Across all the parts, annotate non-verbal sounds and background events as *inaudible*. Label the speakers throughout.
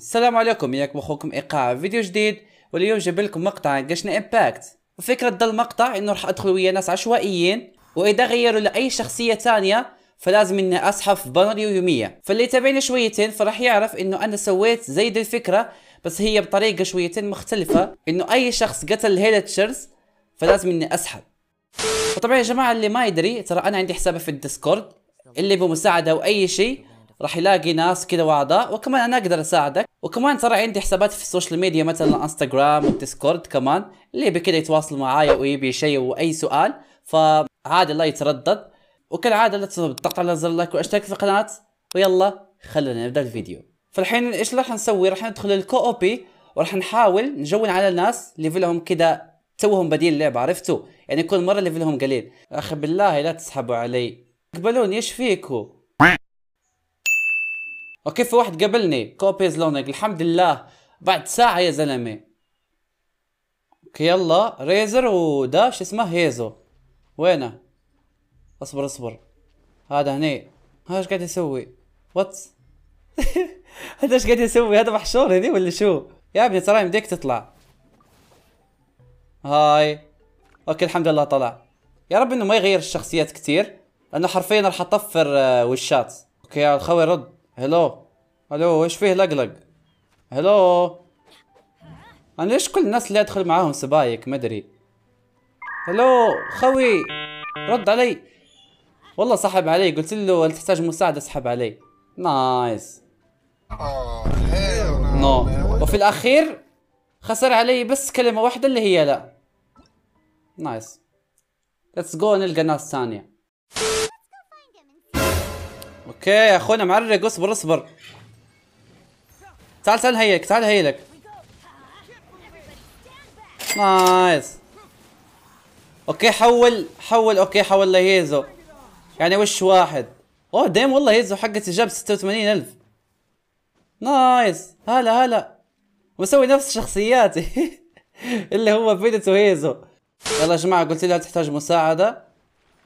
Speaker 1: السلام عليكم ياكم اخوكم ايقاع فيديو جديد واليوم جاب لكم مقطع عن امباكت وفكرة دا المقطع انه راح ادخل ويا ناس عشوائيين واذا غيروا لاي شخصية ثانية فلازم اني اسحب بانر يومية فاللي يتابعني شويتين فراح يعرف انه انا سويت زي دي الفكرة بس هي بطريقة شويتين مختلفة انه اي شخص قتل هيلتشرز فلازم اني اسحب وطبعا يا جماعة اللي ما يدري ترى انا عندي حساب في الديسكورد اللي بمساعدة واي شيء راح يلاقي ناس كذا واعضاء وكمان انا اقدر اساعدك وكمان ترى عندي حسابات في السوشيال ميديا مثلا انستغرام والديسكورد كمان اللي يبي كذا يتواصل معايا ويبي شيء واي سؤال فعادي لا يتردد وكالعاده لا تنسوا الضغط على زر اللايك واشترك في القناه ويلا خلينا نبدا الفيديو فالحين ايش راح نسوي راح ندخل الكو اوبي وراح نحاول نجون على الناس ليفلهم كذا توهم بديل اللعبه عرفتوا يعني كل مره ليفلهم قليل اخي بالله لا تسحبوا علي اقبلوني ايش فيكم اوكي في واحد قبلني كوبيز لونك الحمد لله بعد ساعه يا زلمه اوكي يلا ريزر وداش اسمه هيزو وينه اصبر اصبر هذا هني هذا ايش قاعد يسوي واتس *laughs* هذا ايش قاعد يسوي هذا محشور هذي ولا شو يا ابني ترى يمديك تطلع هاي اوكي الحمد لله طلع يا رب انه ما يغير الشخصيات كثير لانه حرفيا راح اطفر آه، وشات اوكي يا الخوي رد هلو الو ايش فيه لقلق هلو انا ليش كل الناس اللي ادخل معاهم سبايك ما ادري هلو خوي رد علي والله سحب علي قلت له هل تحتاج مساعده سحب علي نايس نو وفي الاخير خسر علي بس كلمه واحده اللي هي لا نايس ليتس جو نلقى ناس ثانيه اوكي يا اخونا معرق اصبر اصبر تعال تعال هيك تعال هيلك نايس اوكي حول حول اوكي حول لهيزو يعني وش واحد اوه ديم والله هيزو حقتي جاب 86000 نايس هلا هلا مسوي نفس شخصياتي *laughs* اللي هو فيديتو هيزو يلا يا جماعه قلت لها تحتاج مساعده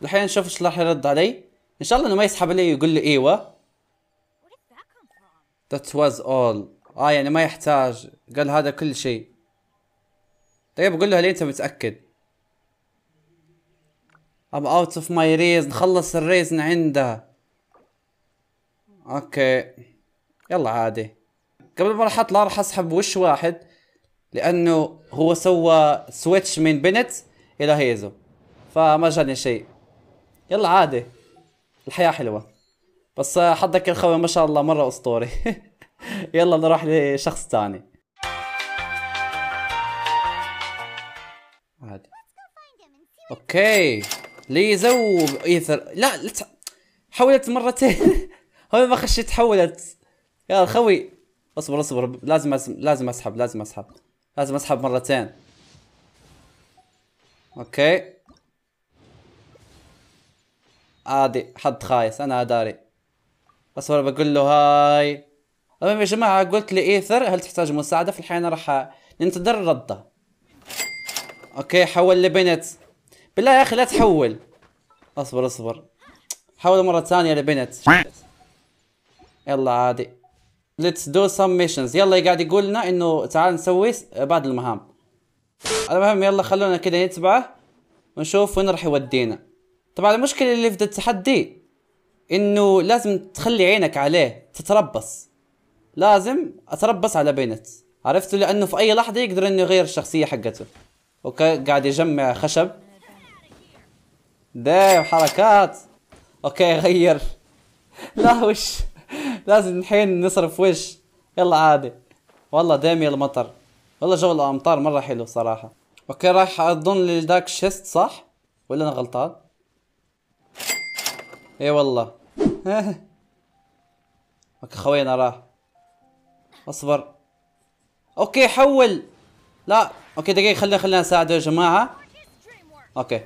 Speaker 1: الحين نشوف ايش راح يرد علي ان شاء الله انه ما يسحب علي ويقول لي ايوه That was all اه يعني ما يحتاج قال هذا كل شيء طيب قول له هل انت متاكد I'm out of my race نخلص الريزن عنده اوكي يلا عادي قبل ما راح اطلع راح اسحب وش واحد لانه هو سوى سويتش من بنت الى هيزو فما جاني شيء يلا عادي الحياه حلوه بس آه، حظك الخوي ما شاء الله مره اسطوري *laughs* يلا نروح لشخص ثاني عادي اوكي زو ايثر لا لت... حولت مرتين *laughs* هو ما خشيت حولت يا خوي اصبر اصبر لازم أس... لازم اسحب لازم اسحب لازم اسحب مرتين اوكي عادي حد خايس انا داري بس بقول له هاي المهم يا جماعه قلت لي ايثر هل تحتاج مساعده في الحين راح ننتظر رده اوكي حول لبنت بالله يا اخي لا تحول اصبر اصبر حول مره ثانيه لبنت يلا عادي ليتس دو سم ميشنز يلا قاعد يقول لنا انه تعال نسوي بعض المهام المهم يلا خلونا كده نتبعه ونشوف وين راح يودينا طبعا المشكله اللي في التحدي انه لازم تخلي عينك عليه تتربص لازم اتربص على بنت عرفتوا لانه في اي لحظه يقدر انه يغير الشخصيه حقته اوكي قاعد يجمع خشب دايم حركات اوكي غير *laughs* لا وش لازم الحين نصرف وش يلا عادي والله دايم المطر والله جو الامطار مره حلو صراحه اوكي راح اظن لذاك شيست صح ولا انا غلطان اي والله اوكي خوينا راه اصبر اوكي حول لا اوكي دقيقه خلينا خلينا نساعده يا جماعه اوكي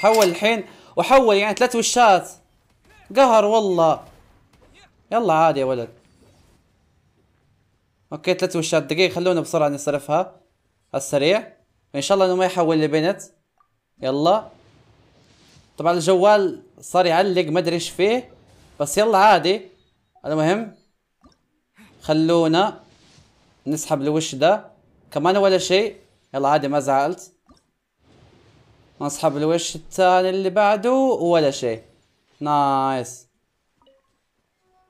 Speaker 1: حول الحين وحول يعني ثلاث وشات قهر والله يلا عادي يا ولد اوكي ثلاث وشات دقيقه خلونا بسرعه نصرفها على السريع ان شاء الله انه ما يحول لبنت يلا طبعا الجوال صار يعلق ما ادري ايش فيه بس يلا عادي المهم خلونا نسحب الوش ده كمان ولا شيء يلا عادي ما زعلت نسحب الوش الثاني اللي بعده ولا شيء نايس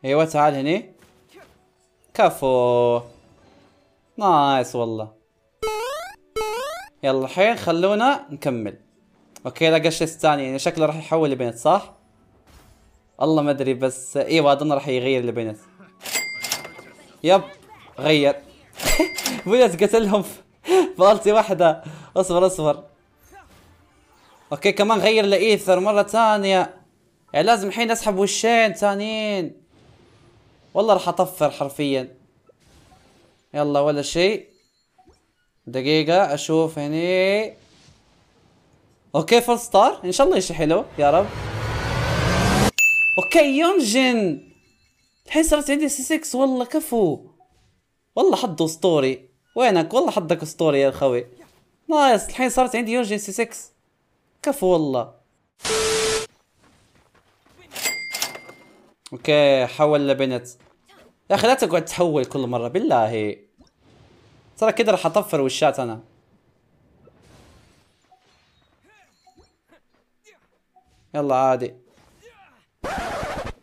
Speaker 1: ايوه تعال هني كفو نايس والله يلا الحين خلونا نكمل اوكي لا قشش الثاني يعني شكله راح يحول لبنت صح؟ الله ما ادري بس ايوه اظن راح يغير لبنت يب غير بنت *laughs* قتلهم بألتي واحدة اصبر اصبر اوكي كمان غير لايثر مرة ثانية يعني لازم الحين اسحب وشين ثانيين والله راح اطفر حرفيا يلا ولا شيء دقيقة اشوف هني اوكي فول ستار ان شاء الله شيء حلو يا رب اوكي يونجن الحين صارت عندي سي 6 والله كفو والله حظه اسطوري وينك والله حظك اسطوري يا خوي نايس الحين صارت عندي يونجن سي 6 كفو والله اوكي حول لبنت يا اخي لا تقعد تحول كل مره بالله ترى كده راح اطفر وشات انا يلا عادي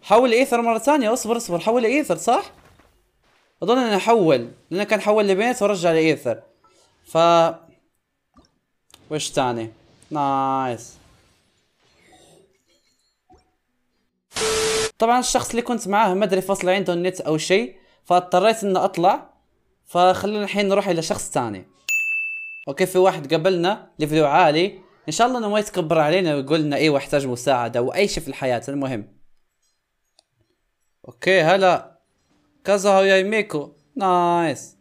Speaker 1: حول ايثر مرة ثانية اصبر اصبر حول ايثر صح؟ اظن انه حول لانه كان حول لبيت ورجع لايثر ف وش ثاني نايس طبعا الشخص اللي كنت معاه ما ادري فصل عنده النت او شيء فاضطريت اني اطلع فخلينا الحين نروح الى شخص ثاني اوكي في واحد قابلنا ليفلو عالي ان شاء الله انه ما يتكبر علينا ويقول لنا ايوه احتاج مساعده واي شيء في الحياه المهم اوكي هلا هاو يا ميكو نايس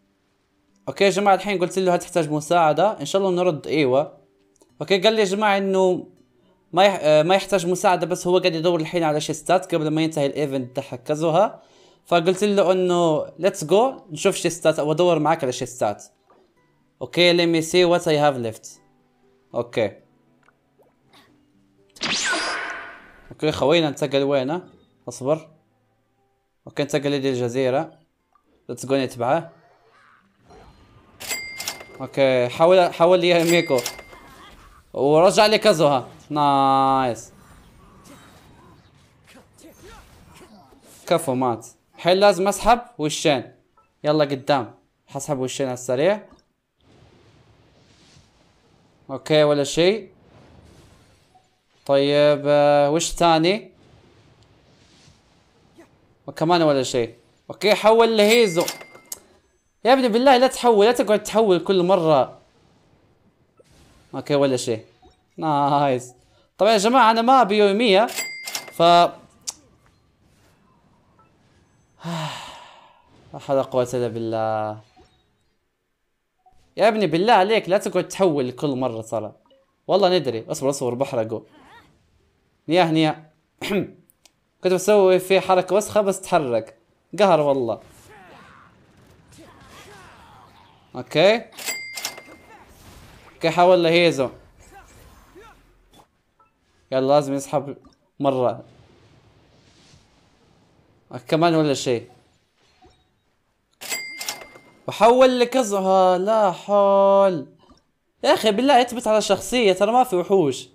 Speaker 1: اوكي يا جماعه الحين قلت له هل تحتاج مساعده ان شاء الله نرد ايوه اوكي قال لي يا جماعه انه ما يح... آه، ما يحتاج مساعده بس هو قاعد يدور الحين على شيستات قبل ما ينتهي الايفنت تاع كازوها فقلت له انه ليتس جو نشوف شيستات او ادور معك على شيستات اوكي ليت مي سي وات اي هاف ليفت اوكي اوكي خوينا نتاقل وينه اصبر اوكي نتاقل لدي الجزيرة جو نتبعه اوكي حاول حاول لي ميكو ورجع لي كازوها نايس كفو مات الحين لازم اسحب وشين يلا قدام حسحب وشين على السريع اوكي ولا شيء طيب آه، وش ثاني وكمان ولا شيء اوكي حول لهيزو يا ابني بالله لا تحول لا تقعد تحول كل مرة اوكي ولا شيء نايس طبعا يا جماعة انا ما ابي يومية ف لا حول قوة الا بالله يا ابني بالله عليك لا تقعد تحول كل مرة ترى والله ندري اصبر اصبر بحرقه نيا نيا *clears throat* كنت بسوي في حركة وسخة بس تحرك قهر والله اوكي اوكي حاول له هيزو يلا لازم يسحب مرة كمان ولا شيء بحول لك لا حول يا اخي بالله اثبت على شخصية ترى ما في وحوش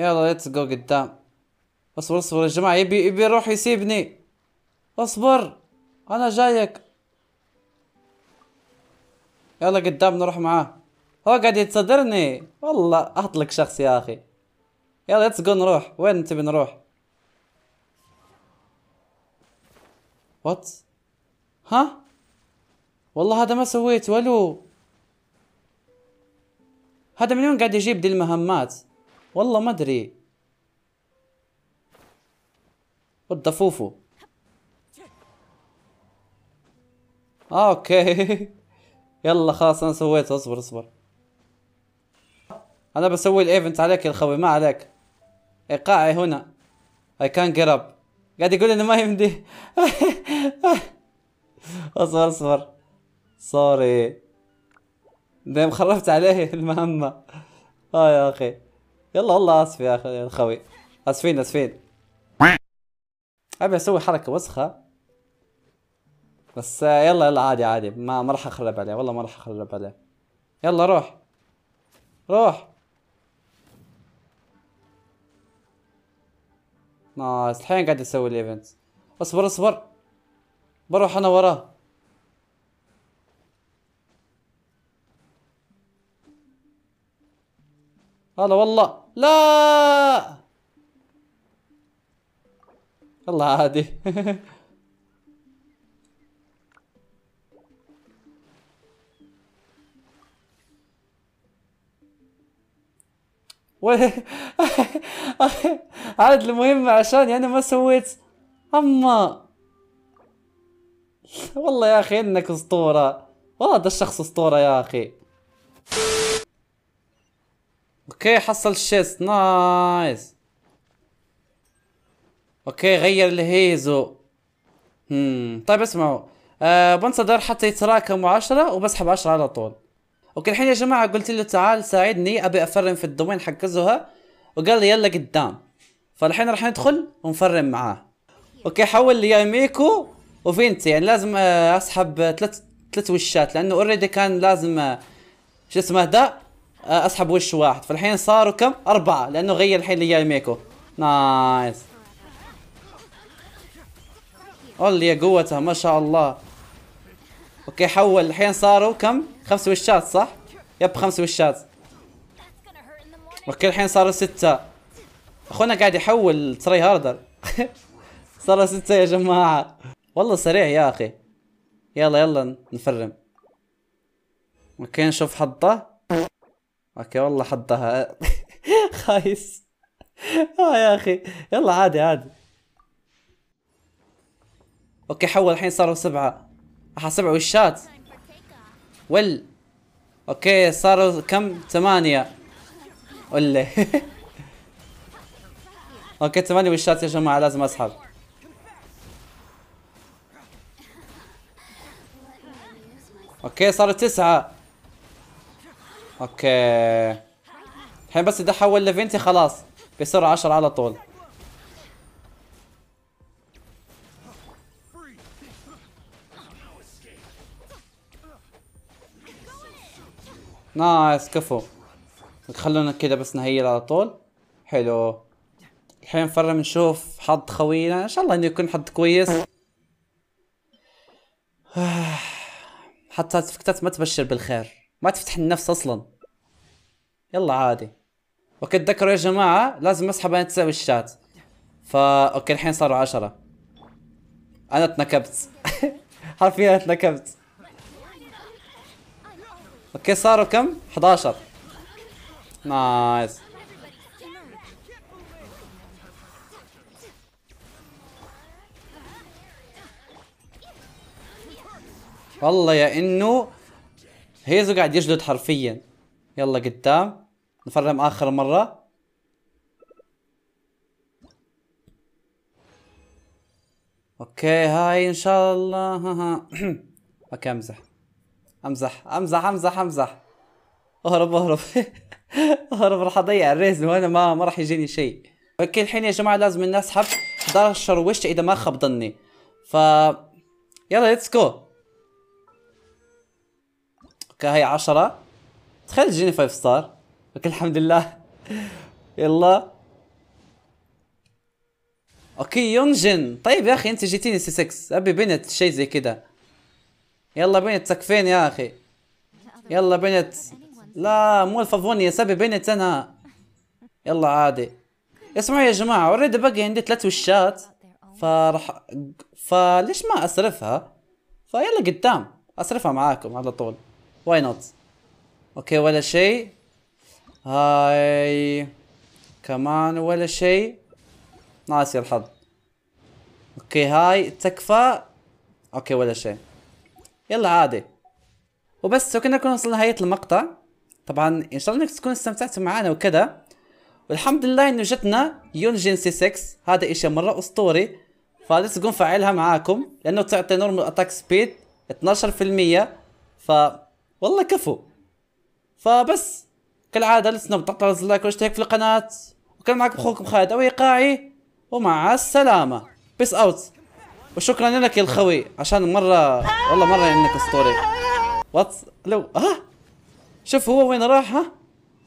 Speaker 1: يلا ليتس جو قدام اصبر اصبر يا جماعة يبي يبي يروح يسيبني اصبر انا جايك يلا قدام نروح معاه هو قاعد يتصدرني والله اطلق شخص يا اخي يلا ليتس جو نروح وين تبي نروح وات ها والله هذا ما سويت ولو هذا من وين قاعد يجيب دي المهمات والله ما ادري وات فوفو اوكي *laughs* يلا خلاص انا سويته اصبر اصبر انا بسوي الايفنت عليك يا خوي ما عليك ايقاعي هنا اي كان جيت اب قاعد يقول انه ما يمدي *laughs* اصبر اصبر سوري دام خربت عليه المهمة اه يا اخي يلا والله اسف يا اخي الخوي اسفين اسفين ابي اسوي حركه وسخه بس آه، يلا يلا عادي عادي ما ما راح اخرب عليه والله ما راح اخرب عليه يلا روح روح نايس الحين قاعد اسوي الايفنت اصبر اصبر بروح انا وراه هلا والله لا والله عادي *laughs* *laughs* عاد المهمة عشان يعني ما سويت اما والله يا اخي انك اسطورة والله ده الشخص اسطورة يا اخي اوكي حصل الشيست نايس اوكي غير الهيزو هم. Hmm. طيب اسمعوا أه بنتظر حتى يتراكموا عشرة وبسحب عشرة على طول اوكي الحين يا جماعة قلت له تعال ساعدني ابي افرم في الدومين حق زها وقال لي يلا قدام فالحين راح ندخل ونفرم معاه اوكي حول لي يا ميكو وفينتي يعني لازم آه، اسحب ثلاث ثلاث وشات لانه اوريدي كان لازم آه، شو اسمه ده آه، اسحب وش واحد فالحين صاروا كم اربعه لانه غير الحين اللي جاي ميكو نايس قول يا قوتها ما شاء الله اوكي حول الحين صاروا كم خمس وشات صح يب خمس وشات اوكي الحين صاروا سته اخونا قاعد يحول تري هاردر *laughs* صاروا سته يا جماعه والله سريع يا اخي يلا يلا نفرم اوكي نشوف حطه اوكي والله حطها *laughs* خايس اه يا اخي يلا عادي عادي اوكي حول الحين صاروا سبعة سبعة وشات ول اوكي صاروا كم ثمانية ولا *laughs* اوكي ثمانية وشات يا جماعة لازم اسحب اوكي صاروا تسعة اوكي الحين بس اذا حول لفينتي خلاص بيصير 10 على طول نايس كفو خلونا كده بس نهيل على طول حلو الحين نفرم نشوف حظ خوينا ان شاء الله انه يكون حظ كويس *sighs* حتى التفكتات ما تبشر بالخير ما تفتح النفس اصلا يلا عادي اوكي تذكروا يا جماعه لازم اسحب انا تساوي الشات فا اوكي الحين صاروا عشرة انا تنكبت *laughs* حرفيا تنكبت اوكي صاروا كم 11 نايس والله يا انه هيزو قاعد يجلد حرفيا يلا قدام نفرم اخر مرة اوكي هاي ان شاء الله ها *clears throat* ها اوكي امزح امزح امزح امزح امزح اهرب اهرب *laughs* اهرب راح اضيع الريزن وانا ما ما راح يجيني شيء اوكي الحين يا جماعه لازم الناس حب 11 وش اذا ما خاب ظني ف يلا ليتس جو هي 10 تخيل تجيني 5 ستار لكن الحمد لله يلا اوكي يونجن طيب يا اخي انت جيتيني سي 6 ابي بنت شيء زي كده يلا بنت سقفين يا اخي يلا بنت لا مو الفافونيا سبي بنت انا يلا عادي اسمعوا يا جماعة اوريدي باقي عندي ثلاث وشات فرح فليش ما اصرفها فيلا قدام اصرفها معاكم على طول واي نوت اوكي ولا شيء هاي كمان ولا شيء ناسي الحظ اوكي هاي تكفى اوكي ولا شيء يلا عادي وبس وكنا كنا وصلنا نهاية المقطع طبعا ان شاء الله انك تكونوا استمتعتوا معنا وكذا والحمد لله انه جتنا يونجين سي 6 هذا اشي مرة اسطوري فلا تقوم فعلها معاكم لانه تعطي نورمال اتاك سبيد 12% ف والله كفو فبس كالعاده لسنا بتعطوا لايك واشتراك في القناه وكان معكم اخوكم خالد ايقاعي ومع السلامه بيس اوت وشكرا لك يا الخوي عشان مره والله مره انك اسطوري وات لو ها آه. شوف هو وين راح ها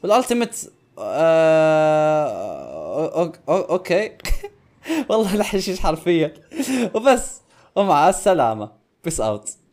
Speaker 1: والالتيميت آه... اوكي *laughs* والله الحشيش حرفيا وبس ومع السلامه بيس اوت